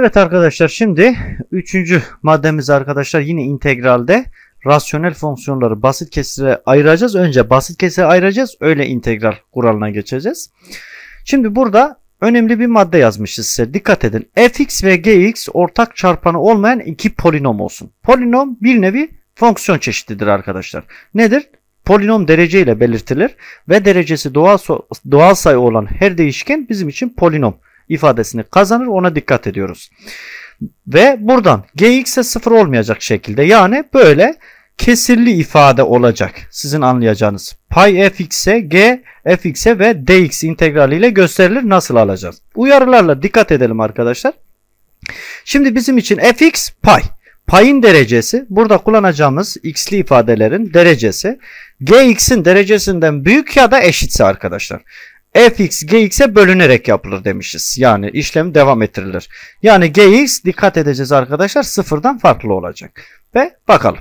Evet arkadaşlar şimdi üçüncü maddemiz arkadaşlar yine integralde rasyonel fonksiyonları basit kesire ayıracağız. Önce basit kesire ayıracağız öyle integral kuralına geçeceğiz. Şimdi burada önemli bir madde yazmışız size dikkat edin. fx ve gx ortak çarpanı olmayan iki polinom olsun. Polinom bir nevi fonksiyon çeşididir arkadaşlar. Nedir? Polinom derece ile belirtilir ve derecesi doğal, doğal sayı olan her değişken bizim için polinom ifadesini kazanır ona dikkat ediyoruz. Ve buradan gx'e sıfır olmayacak şekilde yani böyle kesirli ifade olacak. Sizin anlayacağınız. Pay fx'e, g fx'e ve dx integraliyle gösterilir. Nasıl alacağız? Uyarılarla dikkat edelim arkadaşlar. Şimdi bizim için fx pi Payın derecesi burada kullanacağımız x'li ifadelerin derecesi gx'in derecesinden büyük ya da eşitse arkadaşlar fx gx'e bölünerek yapılır demişiz. Yani işlem devam ettirilir. Yani gx dikkat edeceğiz arkadaşlar sıfırdan farklı olacak. Ve bakalım.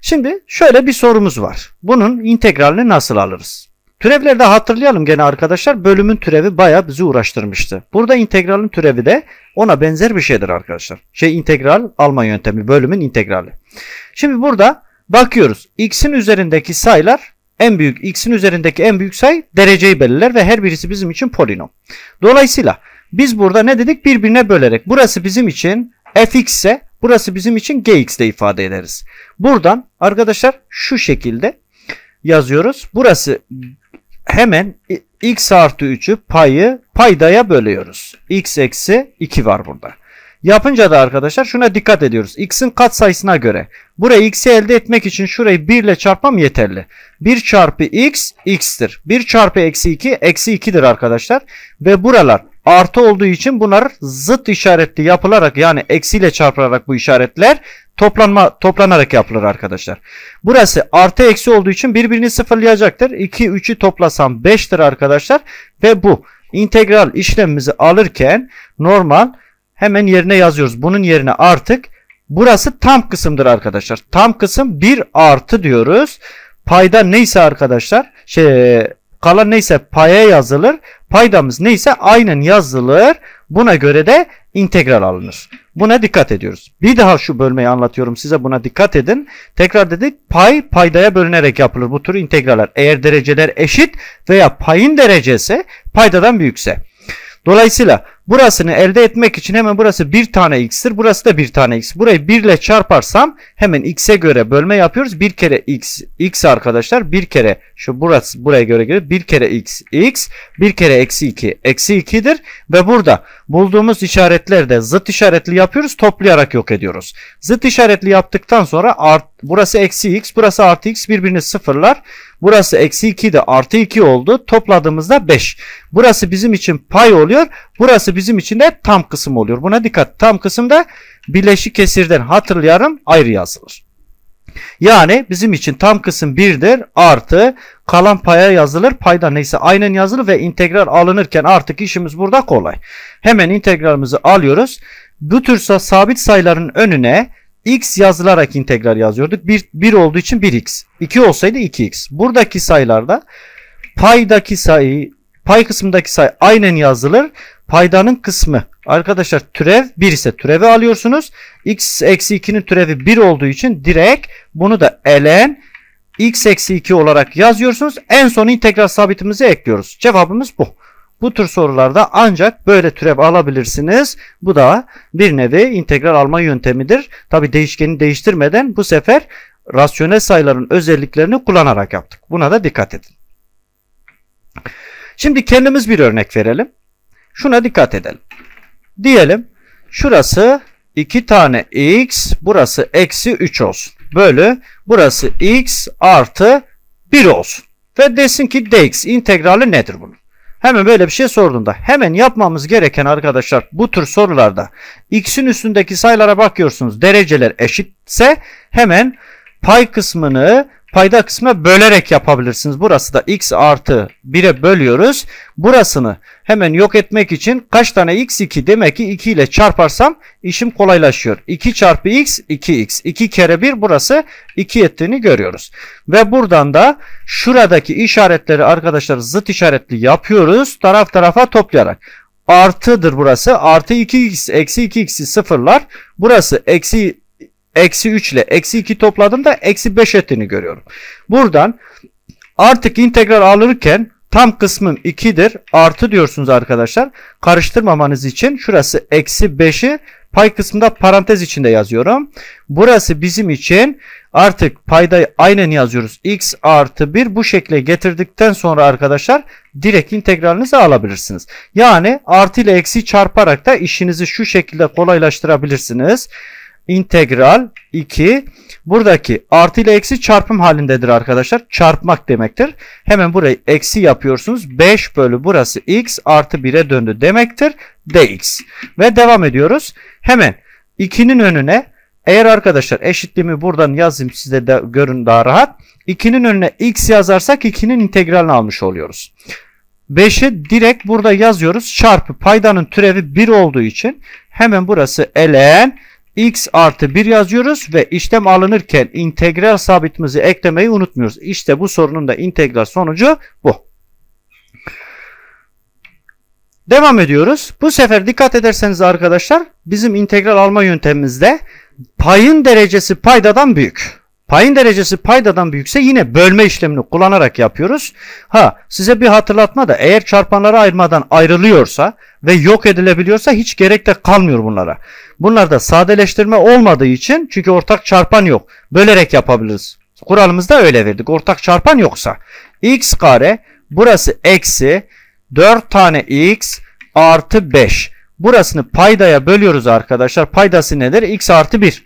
Şimdi şöyle bir sorumuz var. Bunun integralini nasıl alırız? Türevleri de hatırlayalım gene arkadaşlar bölümün türevi bayağı bizi uğraştırmıştı. Burada integralin türevi de ona benzer bir şeydir arkadaşlar. Şey integral alma yöntemi bölümün integrali. Şimdi burada bakıyoruz x'in üzerindeki sayılar en büyük x'in üzerindeki en büyük sayı dereceyi belirler ve her birisi bizim için polinom. Dolayısıyla biz burada ne dedik? Birbirine bölerek burası bizim için fx ise burası bizim için gx ile ifade ederiz. Buradan arkadaşlar şu şekilde yazıyoruz. Burası hemen x artı 3'ü payı paydaya bölüyoruz. x eksi 2 var burada. Yapınca da arkadaşlar şuna dikkat ediyoruz. X'in katsayısına göre. Buraya X'i elde etmek için şurayı 1 ile çarpmam yeterli. 1 çarpı X, X'tir. 1 çarpı eksi 2, eksi 2'dir arkadaşlar. Ve buralar artı olduğu için bunlar zıt işaretli yapılarak yani eksiyle çarpılarak bu işaretler toplanma toplanarak yapılır arkadaşlar. Burası artı eksi olduğu için birbirini sıfırlayacaktır. 2 3'ü toplasam 5'tir arkadaşlar ve bu integral işlemimizi alırken normal hemen yerine yazıyoruz. Bunun yerine artık burası tam kısımdır arkadaşlar. Tam kısım 1 artı diyoruz. Payda neyse arkadaşlar şey kalan neyse paya yazılır. Paydamız neyse aynen yazılır. Buna göre de integral alınır. Buna dikkat ediyoruz. Bir daha şu bölmeyi anlatıyorum size buna dikkat edin. Tekrar dedik pay paydaya bölünerek yapılır bu tür integraller. Eğer dereceler eşit veya payın derecesi paydadan büyükse. Dolayısıyla burasını elde etmek için hemen burası bir tane x'tir. Burası da bir tane x. Burayı 1 ile çarparsam hemen x'e göre bölme yapıyoruz. Bir kere x. x arkadaşlar bir kere şu burası buraya göre göre bir kere x x bir kere eksi 2 eksi 2'dir. Ve burada bulduğumuz işaretlerde zıt işaretli yapıyoruz. Toplayarak yok ediyoruz. Zıt işaretli yaptıktan sonra art, burası eksi x burası artı x birbirini sıfırlar. Burası eksi 2 de artı 2 oldu. Topladığımızda 5. Burası bizim için pay oluyor. Burası bizim için de tam kısım oluyor. Buna dikkat. Tam kısım da birleşik kesirden hatırlayalım ayrı yazılır. Yani bizim için tam kısım 1'dir artı kalan paya yazılır payda neyse aynen yazılır ve integral alınırken artık işimiz burada kolay. Hemen integralimizi alıyoruz. Bu tür sabit sayıların önüne x yazılarak integral yazıyorduk. 1, 1 olduğu için 1x. 2 olsaydı 2x. Buradaki sayılarda paydaki sayı pay kısmındaki sayı aynen yazılır. Paydanın kısmı. Arkadaşlar türev 1 ise türevi alıyorsunuz. x eksi 2'nin türevi 1 olduğu için direkt bunu da ln x eksi 2 olarak yazıyorsunuz. En son integral sabitimizi ekliyoruz. Cevabımız bu. Bu tür sorularda ancak böyle türev alabilirsiniz. Bu da bir nevi integral alma yöntemidir. Tabi değişkeni değiştirmeden bu sefer rasyonel sayıların özelliklerini kullanarak yaptık. Buna da dikkat edin. Şimdi kendimiz bir örnek verelim. Şuna dikkat edelim. Diyelim şurası 2 tane x burası eksi 3 olsun. Bölü burası x artı 1 olsun. Ve desin ki dx integrali nedir bunun? Hemen böyle bir şey sorduğunda hemen yapmamız gereken arkadaşlar bu tür sorularda x'in üstündeki sayılara bakıyorsunuz dereceler eşitse hemen pay kısmını Payda kısmı bölerek yapabilirsiniz. Burası da x artı 1'e bölüyoruz. Burasını hemen yok etmek için kaç tane x2 demek ki 2 ile çarparsam işim kolaylaşıyor. 2 çarpı x 2x. 2 kere 1 burası 2 ettiğini görüyoruz. Ve buradan da şuradaki işaretleri arkadaşlar zıt işaretli yapıyoruz. Taraf tarafa toplayarak artıdır burası. Artı 2x eksi 2x'i sıfırlar. Burası eksi Eksi 3 ile eksi 2 da eksi 5 ettiğini görüyorum. Buradan artık integral alırken tam kısmım 2'dir. Artı diyorsunuz arkadaşlar. Karıştırmamanız için şurası eksi 5'i pay kısmında parantez içinde yazıyorum. Burası bizim için artık paydayı aynen yazıyoruz. x artı 1 bu şekle getirdikten sonra arkadaşlar direkt integralinizi alabilirsiniz. Yani artı ile eksi çarparak da işinizi şu şekilde kolaylaştırabilirsiniz integral 2 buradaki artı ile eksi çarpım halindedir arkadaşlar. Çarpmak demektir. Hemen burayı eksi yapıyorsunuz. 5 bölü burası x artı 1'e döndü demektir. dx. Ve devam ediyoruz. Hemen 2'nin önüne eğer arkadaşlar eşitliğimi buradan yazayım size de görün daha rahat. 2'nin önüne x yazarsak 2'nin integralini almış oluyoruz. 5'i direkt burada yazıyoruz. Çarpı paydanın türevi 1 olduğu için hemen burası ln x artı 1 yazıyoruz ve işlem alınırken integral sabitimizi eklemeyi unutmuyoruz. İşte bu sorunun da integral sonucu bu. Devam ediyoruz. Bu sefer dikkat ederseniz arkadaşlar bizim integral alma yöntemimizde payın derecesi paydadan büyük. Payın derecesi paydadan büyükse yine bölme işlemini kullanarak yapıyoruz. Ha size bir hatırlatma da eğer çarpanları ayırmadan ayrılıyorsa ve yok edilebiliyorsa hiç gerek de kalmıyor bunlara. Bunlarda sadeleştirme olmadığı için çünkü ortak çarpan yok. Bölerek yapabiliriz. Kuralımızda öyle verdik. Ortak çarpan yoksa x kare burası eksi 4 tane x artı 5. Burasını paydaya bölüyoruz arkadaşlar. Paydası nedir? x artı 1.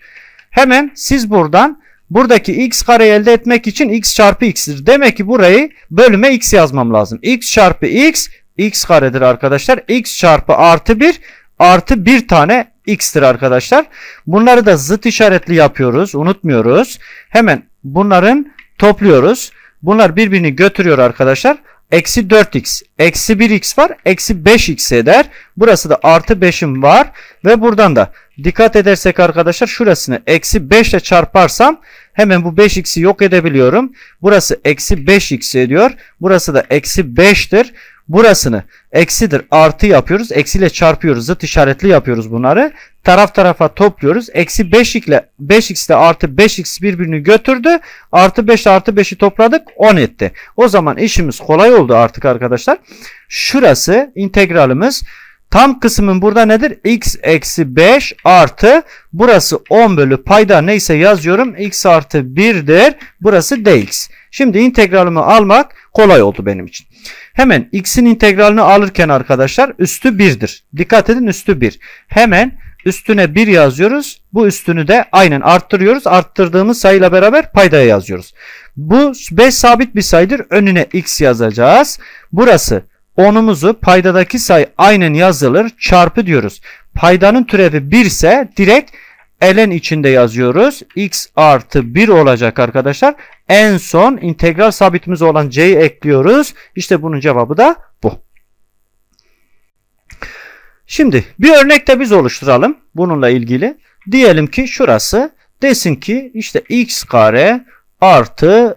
Hemen siz buradan Buradaki x kareyi elde etmek için x çarpı x'tir. Demek ki burayı bölüme x yazmam lazım. x çarpı x x karedir arkadaşlar. x çarpı artı 1 artı 1 tane x'tir arkadaşlar. Bunları da zıt işaretli yapıyoruz. Unutmuyoruz. Hemen bunların topluyoruz. Bunlar birbirini götürüyor arkadaşlar. Eksi 4x. Eksi 1x var. Eksi 5x eder. Burası da artı 5'im var. Ve buradan da dikkat edersek arkadaşlar şurasını eksi 5 ile çarparsam hemen bu 5x'i yok edebiliyorum. Burası eksi 5x ediyor. Burası da eksi 5'tir. Burasını eksidir artı yapıyoruz. Eksiyle çarpıyoruz. Zıt işaretli yapıyoruz bunları taraf tarafa topluyoruz. Eksi 5x ile 5x ile artı 5x birbirini götürdü. Artı 5 artı 5'i topladık 10 etti. O zaman işimiz kolay oldu artık arkadaşlar. Şurası integralimiz. Tam kısmın burada nedir? x eksi 5 artı burası 10 bölü payda neyse yazıyorum. x artı 1'dir. Burası dx. Şimdi integralimi almak kolay oldu benim için. Hemen x'in integralini alırken arkadaşlar üstü 1'dir. Dikkat edin üstü 1. Hemen Üstüne 1 yazıyoruz. Bu üstünü de aynen arttırıyoruz. Arttırdığımız sayıyla beraber paydaya yazıyoruz. Bu 5 sabit bir sayıdır. Önüne x yazacağız. Burası 10'umuzu paydadaki sayı aynen yazılır. Çarpı diyoruz. Paydanın türevi 1 ise direkt ln içinde yazıyoruz. x artı 1 olacak arkadaşlar. En son integral sabitimiz olan c'yi ekliyoruz. İşte bunun cevabı da bu. Şimdi bir örnek de biz oluşturalım bununla ilgili. Diyelim ki şurası desin ki işte x kare artı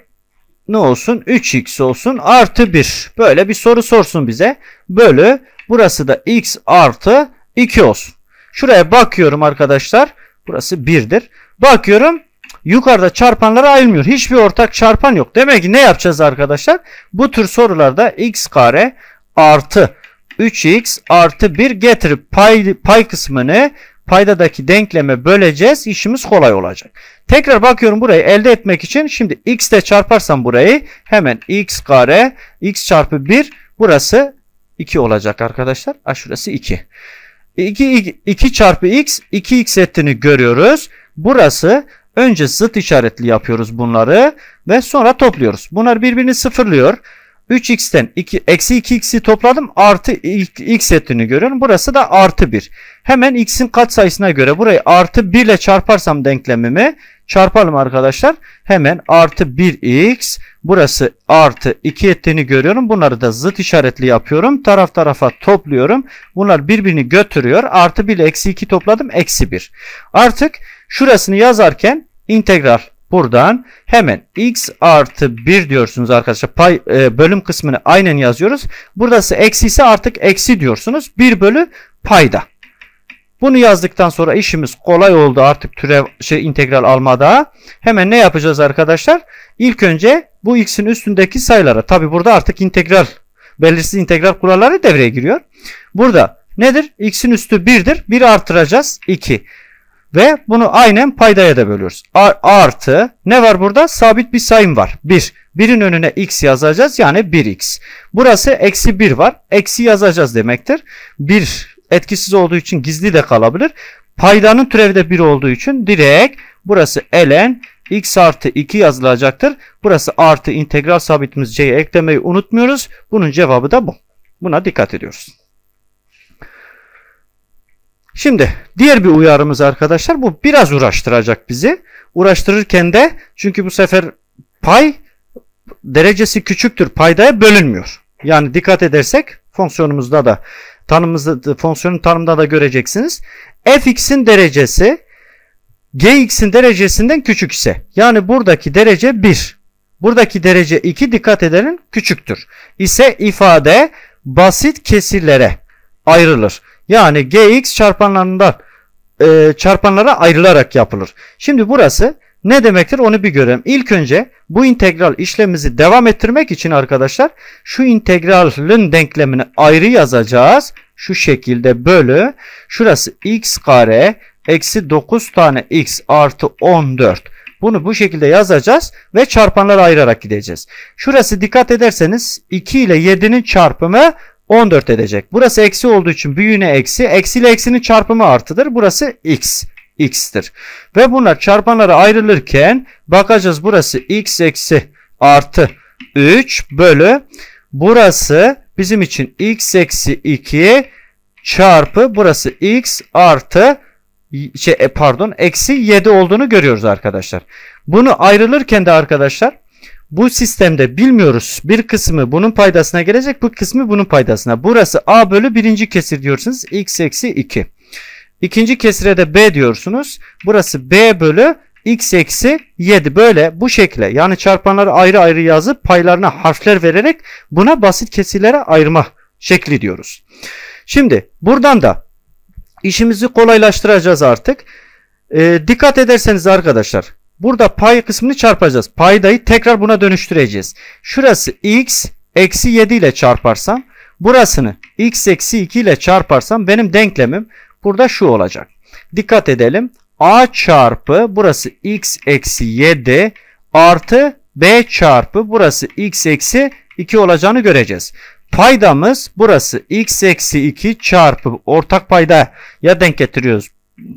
ne olsun 3x olsun artı 1 böyle bir soru sorsun bize bölü burası da x artı 2 olsun. Şuraya bakıyorum arkadaşlar burası 1'dir bakıyorum yukarıda çarpanlara ayrılmıyor hiçbir ortak çarpan yok demek ki ne yapacağız arkadaşlar bu tür sorularda x kare artı 3x artı 1 getirip pay, pay kısmını paydadaki denkleme böleceğiz. İşimiz kolay olacak. Tekrar bakıyorum burayı elde etmek için. Şimdi x ile çarparsam burayı hemen x kare x çarpı 1 burası 2 olacak arkadaşlar. Ha, şurası 2. 2, 2, 2 çarpı x 2x ettiğini görüyoruz. Burası önce zıt işaretli yapıyoruz bunları ve sonra topluyoruz. Bunlar birbirini sıfırlıyor. 3x'ten 2, eksi 2x'i topladım artı ilk x ettiğini görüyorum. Burası da artı 1. Hemen x'in kat sayısına göre burayı artı 1 ile çarparsam denklemimi çarpalım arkadaşlar. Hemen artı 1x burası artı 2 ettiğini görüyorum. Bunları da zıt işaretli yapıyorum. Taraf tarafa topluyorum. Bunlar birbirini götürüyor. Artı 1 ile eksi 2 topladım eksi 1. Artık şurasını yazarken integral Buradan hemen x artı 1 diyorsunuz arkadaşlar. Pay, e, bölüm kısmını aynen yazıyoruz. Burası eksi ise artık eksi diyorsunuz. 1 bölü payda. Bunu yazdıktan sonra işimiz kolay oldu artık türev şey integral almada. Hemen ne yapacağız arkadaşlar? ilk önce bu x'in üstündeki sayılara. Tabi burada artık integral belirsiz integral kuralları devreye giriyor. Burada nedir? x'in üstü 1'dir. 1 artıracağız 2. Ve bunu aynen paydaya da bölüyoruz. A artı ne var burada? Sabit bir sayım var. 1. Bir. 1'in önüne x yazacağız yani 1x. Burası eksi 1 var. Eksi yazacağız demektir. 1 etkisiz olduğu için gizli de kalabilir. Paydanın türevi de 1 olduğu için direkt burası ln x artı 2 yazılacaktır. Burası artı integral sabitimiz c'ye eklemeyi unutmuyoruz. Bunun cevabı da bu. Buna dikkat ediyoruz. Şimdi diğer bir uyarımız arkadaşlar bu biraz uğraştıracak bizi. Uğraştırırken de çünkü bu sefer pay derecesi küçüktür paydaya bölünmüyor. Yani dikkat edersek fonksiyonumuzda da tanımımızda fonksiyonun tanımında da göreceksiniz. fx'in derecesi gx'in derecesinden küçük ise yani buradaki derece 1 buradaki derece 2 dikkat edenin küçüktür ise ifade basit kesirlere ayrılır. Yani gx çarpanlarından e, çarpanlara ayrılarak yapılır. Şimdi burası ne demektir onu bir görelim. İlk önce bu integral işlemimizi devam ettirmek için arkadaşlar şu integralin denklemini ayrı yazacağız. Şu şekilde bölü şurası x kare eksi 9 tane x artı 14. Bunu bu şekilde yazacağız ve çarpanları ayırarak gideceğiz. Şurası dikkat ederseniz 2 ile 7'nin çarpımı 14 edecek. Burası eksi olduğu için büyüğüne eksi. Eksi ile eksinin çarpımı artıdır. Burası x. x'tir. Ve bunlar çarpanlara ayrılırken bakacağız burası x eksi artı 3 bölü burası bizim için x eksi 2 çarpı burası x artı şey, e, pardon eksi 7 olduğunu görüyoruz arkadaşlar. Bunu ayrılırken de arkadaşlar bu sistemde bilmiyoruz. Bir kısmı bunun paydasına gelecek. Bu kısmı bunun paydasına. Burası A bölü birinci kesir diyorsunuz. X eksi 2. İkinci kesire de B diyorsunuz. Burası B bölü X eksi 7. Böyle bu şekle yani çarpanları ayrı ayrı yazıp paylarına harfler vererek buna basit kesirlere ayırma şekli diyoruz. Şimdi buradan da işimizi kolaylaştıracağız artık. E, dikkat ederseniz arkadaşlar Burada pay kısmını çarpacağız. Paydayı tekrar buna dönüştüreceğiz. Şurası x eksi 7 ile çarparsam burasını x eksi 2 ile çarparsam benim denklemim burada şu olacak. Dikkat edelim. a çarpı burası x eksi 7 artı b çarpı burası x eksi 2 olacağını göreceğiz. Paydamız burası x eksi 2 çarpı ortak payda ya denk getiriyoruz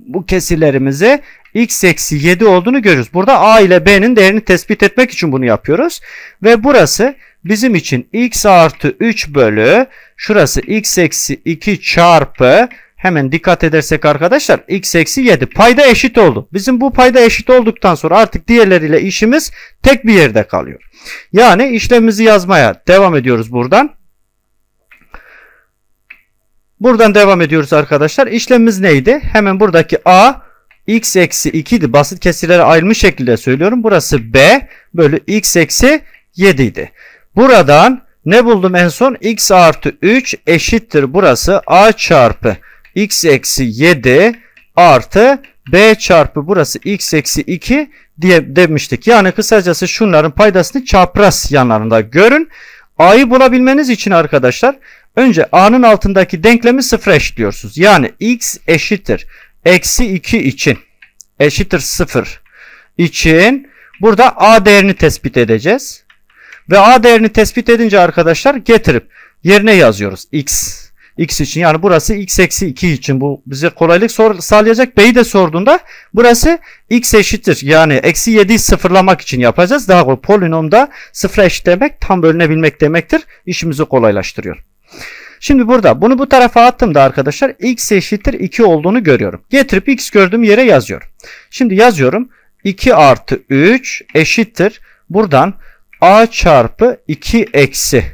bu kesirlerimizi x eksi 7 olduğunu görürüz. Burada a ile b'nin değerini tespit etmek için bunu yapıyoruz. Ve burası bizim için x artı 3 bölü şurası x eksi 2 çarpı hemen dikkat edersek arkadaşlar x eksi 7 payda eşit oldu. Bizim bu payda eşit olduktan sonra artık diğerleriyle işimiz tek bir yerde kalıyor. Yani işlemimizi yazmaya devam ediyoruz buradan. Buradan devam ediyoruz arkadaşlar. İşlemimiz neydi? Hemen buradaki a x eksi 2 idi. Basit kesirlere ayrılmış şekilde söylüyorum. Burası b bölü x eksi 7 idi. Buradan ne buldum en son? x artı 3 eşittir burası a çarpı x eksi 7 artı b çarpı burası x eksi 2 diye demiştik. Yani kısacası şunların paydasını çapraz yanlarında görün. a'yı bulabilmeniz için arkadaşlar önce a'nın altındaki denklemi sıfır eşliyorsunuz. Yani x eşittir eksi 2 için eşittir 0 için burada a değerini tespit edeceğiz. Ve a değerini tespit edince arkadaşlar getirip yerine yazıyoruz. x x için yani burası x eksi 2 için bu bize kolaylık sağlayacak. B'yi de sorduğunda burası x eşittir yani eksi 7'yi sıfırlamak için yapacağız. Daha kolay polinomda sıfır eşit demek tam bölünebilmek demektir. İşimizi kolaylaştırıyor. Şimdi burada bunu bu tarafa attım da arkadaşlar x eşittir 2 olduğunu görüyorum. Getirip x gördüğüm yere yazıyorum. Şimdi yazıyorum 2 artı 3 eşittir. Buradan a çarpı 2 eksi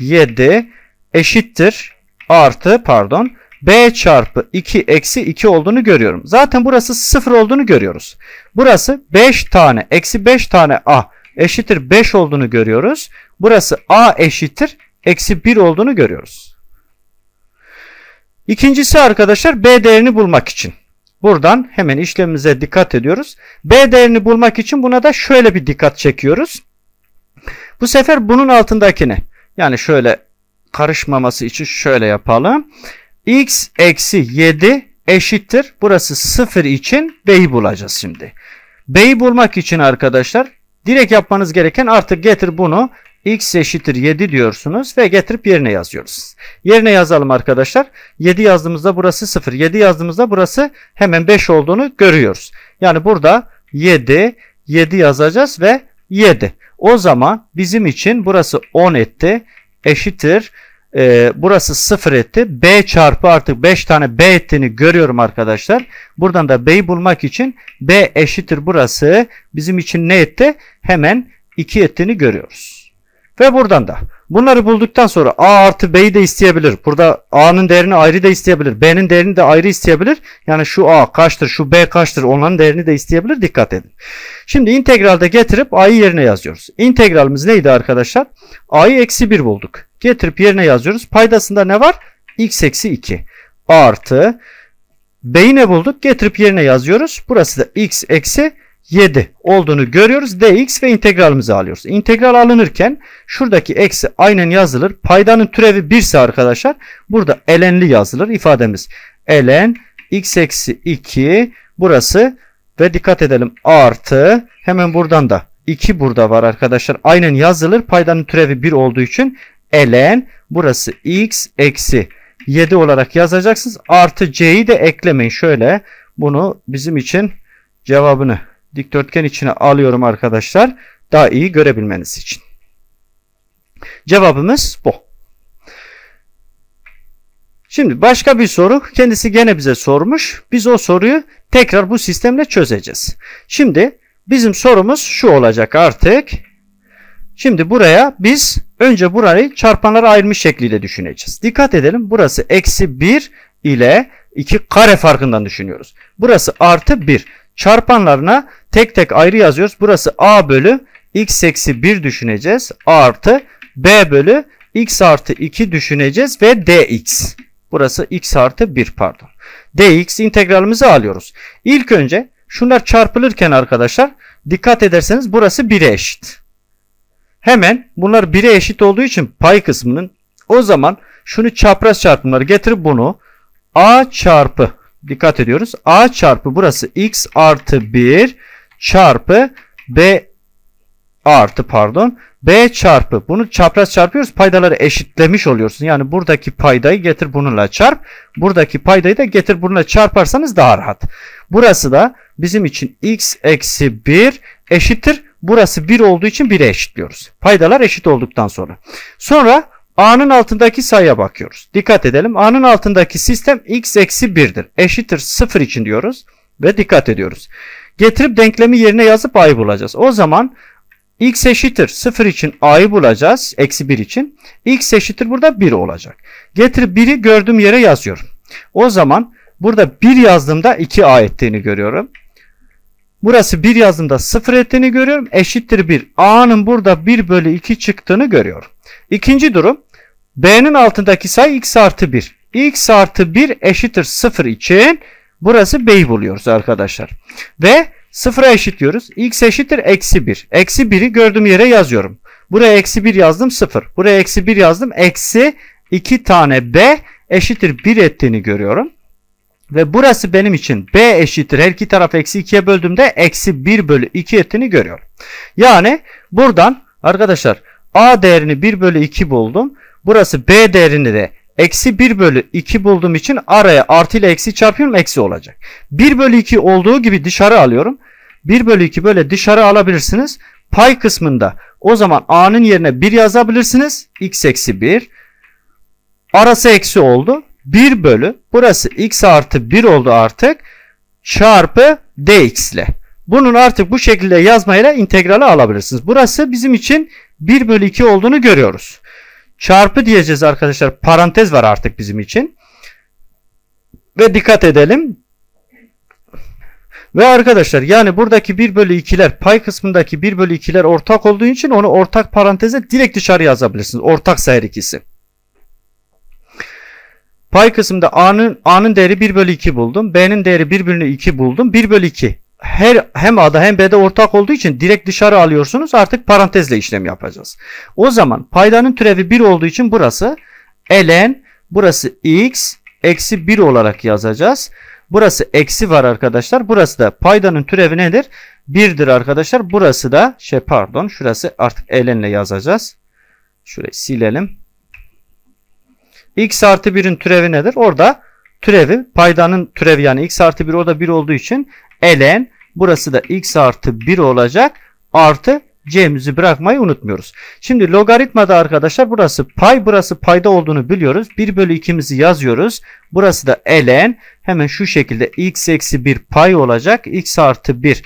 7 eşittir artı pardon b çarpı 2 eksi 2 olduğunu görüyorum. Zaten burası 0 olduğunu görüyoruz. Burası 5 tane eksi 5 tane a eşittir 5 olduğunu görüyoruz. Burası a eşittir eksi 1 olduğunu görüyoruz. İkincisi arkadaşlar B değerini bulmak için. Buradan hemen işlemimize dikkat ediyoruz. B değerini bulmak için buna da şöyle bir dikkat çekiyoruz. Bu sefer bunun altındakini yani şöyle karışmaması için şöyle yapalım. X eksi 7 eşittir. Burası 0 için B'yi bulacağız şimdi. B'yi bulmak için arkadaşlar direkt yapmanız gereken artık getir bunu x eşittir 7 diyorsunuz ve getirip yerine yazıyoruz. Yerine yazalım arkadaşlar. 7 yazdığımızda burası 0. 7 yazdığımızda burası hemen 5 olduğunu görüyoruz. Yani burada 7, 7 yazacağız ve 7. O zaman bizim için burası 10 etti. Eşittir. E, burası 0 etti. B çarpı artık 5 tane B ettiğini görüyorum arkadaşlar. Buradan da B'yi bulmak için B eşittir burası. Bizim için ne etti? Hemen 2 ettiğini görüyoruz. Ve buradan da bunları bulduktan sonra A artı B'yi de isteyebilir. Burada A'nın değerini ayrı da isteyebilir. B'nin değerini de ayrı isteyebilir. Yani şu A kaçtır, şu B kaçtır onların değerini de isteyebilir. Dikkat edin. Şimdi integralde getirip A'yı yerine yazıyoruz. İntegralimiz neydi arkadaşlar? A'yı eksi 1 bulduk. Getirip yerine yazıyoruz. Paydasında ne var? X eksi 2 artı B'yi ne bulduk? Getirip yerine yazıyoruz. Burası da X eksi 7 olduğunu görüyoruz. dx ve integralimizi alıyoruz. İntegral alınırken şuradaki eksi aynen yazılır. Paydanın türevi 1 ise arkadaşlar burada elenli yazılır ifademiz. Ln x eksi 2 burası ve dikkat edelim artı hemen buradan da 2 burada var arkadaşlar. Aynen yazılır. Paydanın türevi 1 olduğu için ln burası x eksi 7 olarak yazacaksınız. Artı c'yi de eklemeyin. Şöyle bunu bizim için cevabını dikdörtgen içine alıyorum arkadaşlar. Daha iyi görebilmeniz için. Cevabımız bu. Şimdi başka bir soru kendisi gene bize sormuş. Biz o soruyu tekrar bu sistemle çözeceğiz. Şimdi bizim sorumuz şu olacak artık. Şimdi buraya biz önce burayı çarpanlara ayrılmış şekliyle düşüneceğiz. Dikkat edelim burası eksi 1 ile 2 kare farkından düşünüyoruz. Burası artı 1. Çarpanlarına Tek tek ayrı yazıyoruz. Burası a bölü x eksi 1 düşüneceğiz. Artı b bölü x artı 2 düşüneceğiz ve dx. Burası x artı 1 pardon. dx integralimizi alıyoruz. İlk önce şunlar çarpılırken arkadaşlar dikkat ederseniz burası 1'e eşit. Hemen bunlar 1'e eşit olduğu için pay kısmının o zaman şunu çapraz çarpımları getirip bunu a çarpı dikkat ediyoruz. a çarpı burası x artı 1 çarpı B artı pardon B çarpı bunu çapraz çarpıyoruz paydaları eşitlemiş oluyorsun. Yani buradaki paydayı getir bununla çarp. Buradaki paydayı da getir bununla çarparsanız daha rahat. Burası da bizim için x eksi 1 eşittir. Burası 1 olduğu için 1'e eşitliyoruz. Paydalar eşit olduktan sonra. Sonra A'nın altındaki sayıya bakıyoruz. Dikkat edelim. A'nın altındaki sistem x eksi 1'dir. Eşittir 0 için diyoruz ve dikkat ediyoruz. Getirip denklemi yerine yazıp a'yı bulacağız. O zaman x eşittir 0 için a'yı bulacağız. Eksi 1 için. x eşittir burada 1 olacak. Getirip 1'i gördüğüm yere yazıyorum. O zaman burada 1 yazdığımda 2a ettiğini görüyorum. Burası 1 yazdığımda 0 ettiğini görüyorum. Eşittir 1. A'nın burada 1 bölü 2 çıktığını görüyorum. İkinci durum. B'nin altındaki sayı x artı 1. x artı 1 eşittir 0 için Burası b'yi buluyoruz arkadaşlar. Ve sıfıra eşitliyoruz. x eşittir eksi 1. Eksi 1'i gördüğüm yere yazıyorum. Buraya eksi 1 yazdım 0. Buraya eksi 1 yazdım. Eksi 2 tane b eşittir 1 ettiğini görüyorum. Ve burası benim için b eşittir. Her iki taraf eksi 2'ye böldüğümde eksi 1 bölü 2 ettiğini görüyorum. Yani buradan arkadaşlar a değerini 1 bölü 2 buldum. Burası b değerini de Eksi 1 bölü 2 bulduğum için araya artı ile eksi çarpıyorum eksi olacak. 1 bölü 2 olduğu gibi dışarı alıyorum. 1 bölü 2 böyle dışarı alabilirsiniz. Pay kısmında o zaman a'nın yerine 1 yazabilirsiniz. x eksi 1. Arası eksi oldu. 1 bölü burası x artı 1 oldu artık. Çarpı dx ile. Bunun artık bu şekilde yazmayla integrali alabilirsiniz. Burası bizim için 1 bölü 2 olduğunu görüyoruz. Çarpı diyeceğiz arkadaşlar. Parantez var artık bizim için. Ve dikkat edelim. Ve arkadaşlar yani buradaki 1 bölü 2'ler pay kısmındaki 1 bölü 2'ler ortak olduğu için onu ortak paranteze direkt dışarı yazabilirsiniz. Ortaksa her ikisi. Pay kısmında A'nın A'nın değeri 1 bölü 2 buldum. B'nin değeri 1 bölü 2 buldum. 1 bölü 2 her hem A'da hem B'de ortak olduğu için direkt dışarı alıyorsunuz. Artık parantezle işlem yapacağız. O zaman paydanın türevi 1 olduğu için burası ln burası x eksi 1 olarak yazacağız. Burası eksi var arkadaşlar. Burası da paydanın türevi nedir? 1'dir arkadaşlar. Burası da şey pardon şurası artık ln ile yazacağız. Şurayı silelim. x artı 1'in türevi nedir? Orada türevi paydanın türevi yani x artı 1 orada 1 olduğu için ln Burası da x artı 1 olacak. Artı c'mizi bırakmayı unutmuyoruz. Şimdi logaritmada arkadaşlar burası pay burası payda olduğunu biliyoruz. 1 bölü 2'mizi yazıyoruz. Burası da ln hemen şu şekilde x eksi 1 pay olacak. x artı 1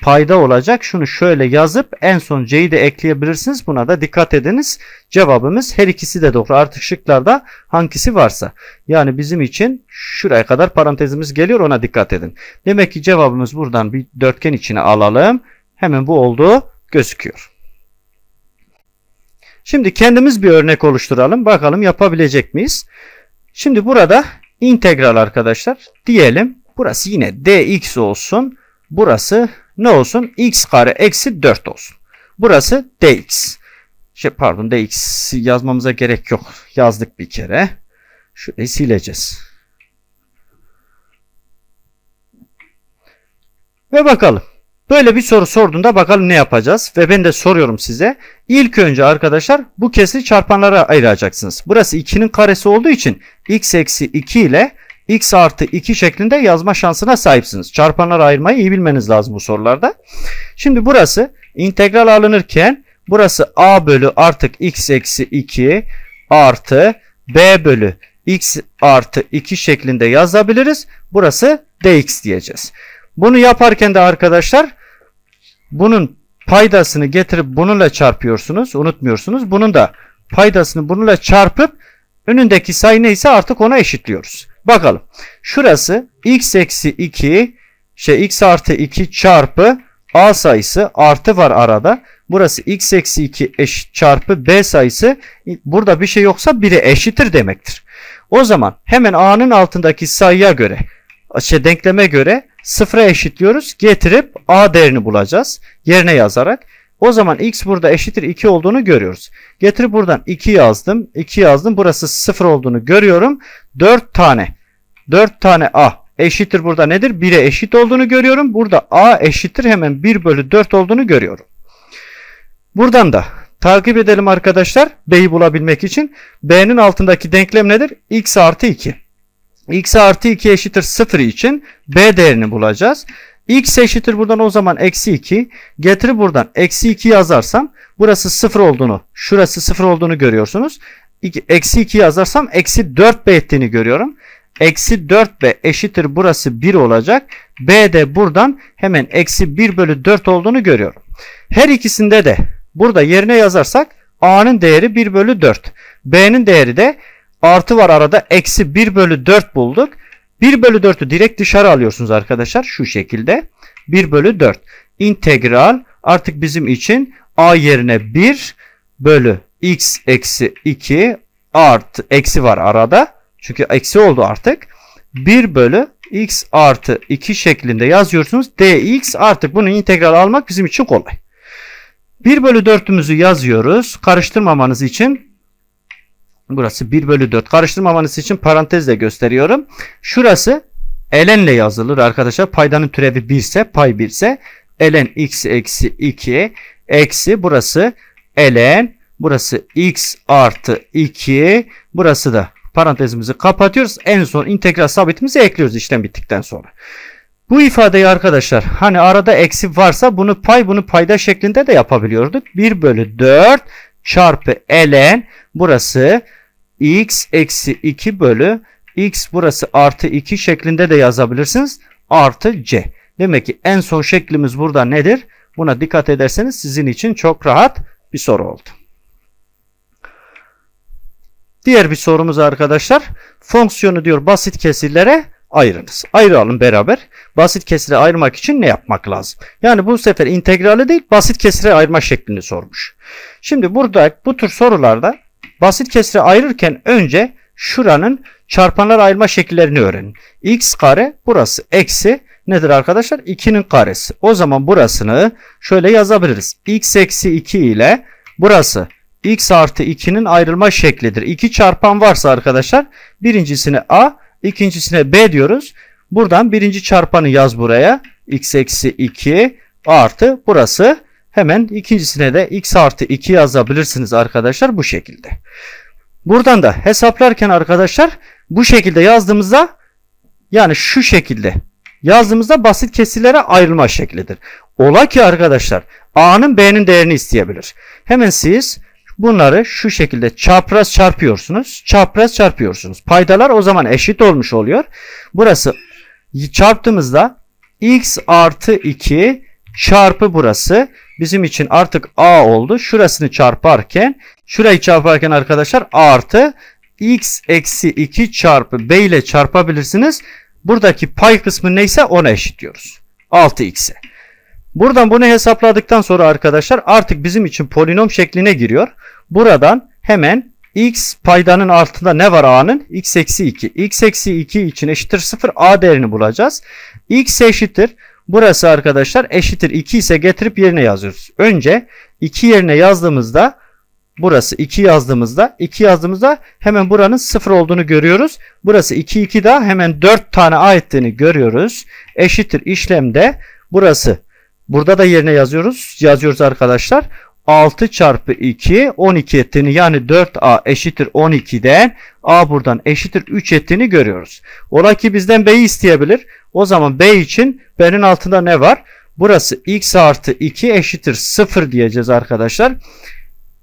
payda olacak. Şunu şöyle yazıp en son C'yi de ekleyebilirsiniz. Buna da dikkat ediniz. Cevabımız her ikisi de doğru. Artık şıklarda hangisi varsa. Yani bizim için şuraya kadar parantezimiz geliyor ona dikkat edin. Demek ki cevabımız buradan bir dörtgen içine alalım. Hemen bu olduğu gözüküyor. Şimdi kendimiz bir örnek oluşturalım. Bakalım yapabilecek miyiz? Şimdi burada integral arkadaşlar diyelim. Burası yine dx olsun. Burası ne olsun? x kare eksi 4 olsun. Burası dx. Şey, pardon dx yazmamıza gerek yok. Yazdık bir kere. Şurayı sileceğiz. Ve bakalım. Böyle bir soru sorduğunda bakalım ne yapacağız. Ve ben de soruyorum size. İlk önce arkadaşlar bu kesri çarpanlara ayıracaksınız. Burası 2'nin karesi olduğu için x eksi 2 ile x artı 2 şeklinde yazma şansına sahipsiniz. Çarpanlar ayırmayı iyi bilmeniz lazım bu sorularda. Şimdi burası integral alınırken burası a bölü artık x eksi 2 artı b bölü x artı 2 şeklinde yazabiliriz. Burası dx diyeceğiz. Bunu yaparken de arkadaşlar bunun paydasını getirip bununla çarpıyorsunuz. Unutmuyorsunuz. Bunun da paydasını bununla çarpıp önündeki sayı neyse artık ona eşitliyoruz. Bakalım. Şurası x eksi 2 şey x artı 2 çarpı a sayısı artı var arada. Burası x eksi 2 eş çarpı b sayısı. Burada bir şey yoksa 1'e eşittir demektir. O zaman hemen a'nın altındaki sayıya göre şey denkleme göre sıfıra eşitliyoruz. Getirip a değerini bulacağız. Yerine yazarak. O zaman x burada eşittir 2 olduğunu görüyoruz. Getirip buradan 2 yazdım. 2 yazdım. Burası 0 olduğunu görüyorum. 4 tane 4 tane A eşittir burada nedir? 1'e eşit olduğunu görüyorum. Burada A eşittir hemen 1 bölü 4 olduğunu görüyorum. Buradan da takip edelim arkadaşlar. B'yi bulabilmek için. B'nin altındaki denklem nedir? X artı 2. X artı 2 eşittir 0 için B değerini bulacağız. X eşittir buradan o zaman eksi 2. Getirip buradan eksi 2 yazarsam burası 0 olduğunu, şurası 0 olduğunu görüyorsunuz. Eksi 2 yazarsam eksi 4B ettiğini görüyorum. Eksi 4 ve eşittir burası 1 olacak. B de buradan hemen eksi 1 bölü 4 olduğunu görüyorum. Her ikisinde de burada yerine yazarsak A'nın değeri 1 bölü 4. B'nin değeri de artı var arada eksi 1 bölü 4 bulduk. 1 bölü 4'ü direkt dışarı alıyorsunuz arkadaşlar şu şekilde. 1 bölü 4. integral artık bizim için a yerine 1 bölü x eksi 2 artı eksi var arada. Çünkü eksi oldu artık. 1 bölü x artı 2 şeklinde yazıyorsunuz. dx artık bunun integral almak bizim için kolay. 1 bölü 4'ümüzü yazıyoruz. Karıştırmamanız için burası 1 bölü 4. Karıştırmamanız için parantezle gösteriyorum. Şurası ln ile yazılır arkadaşlar. Paydanın türevi 1 ise pay 1 ise ln x eksi 2 eksi burası ln burası x artı 2 burası da parantezimizi kapatıyoruz. En son integral sabitimizi ekliyoruz işlem bittikten sonra. Bu ifadeyi arkadaşlar hani arada eksi varsa bunu pay bunu payda şeklinde de yapabiliyorduk. 1 bölü 4 çarpı ln burası x eksi 2 bölü x burası artı 2 şeklinde de yazabilirsiniz. Artı c. Demek ki en son şeklimiz burada nedir? Buna dikkat ederseniz sizin için çok rahat bir soru oldu. Diğer bir sorumuz arkadaşlar fonksiyonu diyor basit kesirlere ayırınız. Ayıralım beraber. Basit kesire ayırmak için ne yapmak lazım? Yani bu sefer integrali değil basit kesire ayırma şeklini sormuş. Şimdi burada bu tür sorularda basit kesire ayırırken önce şuranın çarpanlar ayırma şekillerini öğrenin. X kare burası eksi nedir arkadaşlar? 2'nin karesi. O zaman burasını şöyle yazabiliriz. X eksi 2 ile burası x artı 2'nin ayrılma şeklidir. 2 çarpan varsa arkadaşlar birincisine a ikincisine b diyoruz. Buradan birinci çarpanı yaz buraya. x eksi 2 artı burası hemen ikincisine de x artı 2 yazabilirsiniz arkadaşlar bu şekilde. Buradan da hesaplarken arkadaşlar bu şekilde yazdığımızda yani şu şekilde yazdığımızda basit kesirlere ayrılma şeklidir. Ola ki arkadaşlar A'nın B'nin değerini isteyebilir. Hemen siz Bunları şu şekilde çapraz çarpıyorsunuz. Çapraz çarpıyorsunuz. Paydalar o zaman eşit olmuş oluyor. Burası çarptığımızda x artı 2 çarpı burası bizim için artık a oldu. Şurasını çarparken şurayı çarparken arkadaşlar artı x eksi 2 çarpı b ile çarpabilirsiniz. Buradaki pay kısmı neyse ona eşitliyoruz. 6x'e. Buradan bunu hesapladıktan sonra arkadaşlar artık bizim için polinom şekline giriyor. Buradan hemen x paydanın altında ne var a'nın? x eksi 2. x eksi 2 için eşittir 0 a değerini bulacağız. x eşittir. Burası arkadaşlar eşittir 2 ise getirip yerine yazıyoruz. Önce 2 yerine yazdığımızda burası 2 yazdığımızda 2 yazdığımızda hemen buranın 0 olduğunu görüyoruz. Burası 2 2 daha hemen 4 tane a ettiğini görüyoruz. Eşittir işlemde burası Burada da yerine yazıyoruz. Yazıyoruz arkadaşlar. 6 çarpı 2 12 ettiğini yani 4a eşittir 12'den a buradan eşittir 3 ettiğini görüyoruz. Ola ki bizden b'yi isteyebilir. O zaman b için b'nin altında ne var? Burası x artı 2 eşittir 0 diyeceğiz arkadaşlar.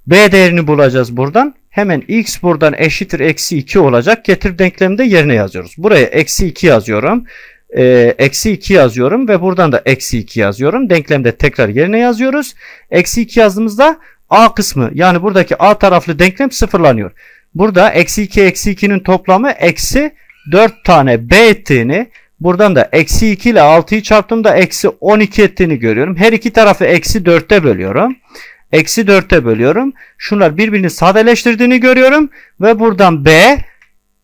b değerini bulacağız buradan. Hemen x buradan eşittir eksi 2 olacak. Getir denklemde yerine yazıyoruz. Buraya eksi 2 yazıyorum. Ee, eksi 2 yazıyorum ve buradan da eksi 2 yazıyorum. Denklemde tekrar yerine yazıyoruz. Eksi 2 yazdığımızda A kısmı yani buradaki A taraflı denklem sıfırlanıyor. Burada eksi 2 eksi 2'nin toplamı eksi 4 tane B ettiğini buradan da eksi 2 ile 6'yı çarptığımda eksi 12 ettiğini görüyorum. Her iki tarafı eksi 4'te bölüyorum. Eksi 4'te bölüyorum. Şunlar birbirini sadeleştirdiğini görüyorum. Ve buradan B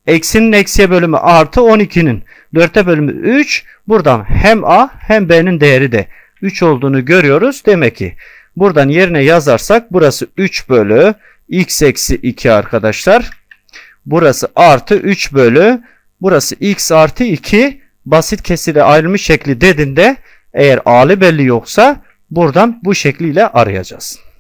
Eksinin eksiye bölümü artı 12'nin dörtte bölümü 3. Buradan hem A hem B'nin değeri de 3 olduğunu görüyoruz. Demek ki buradan yerine yazarsak burası 3 bölü x eksi 2 arkadaşlar. Burası artı 3 bölü burası x artı 2 basit kesire ayrılmış şekli dediğinde eğer a'lı belli yoksa buradan bu şekliyle arayacağız.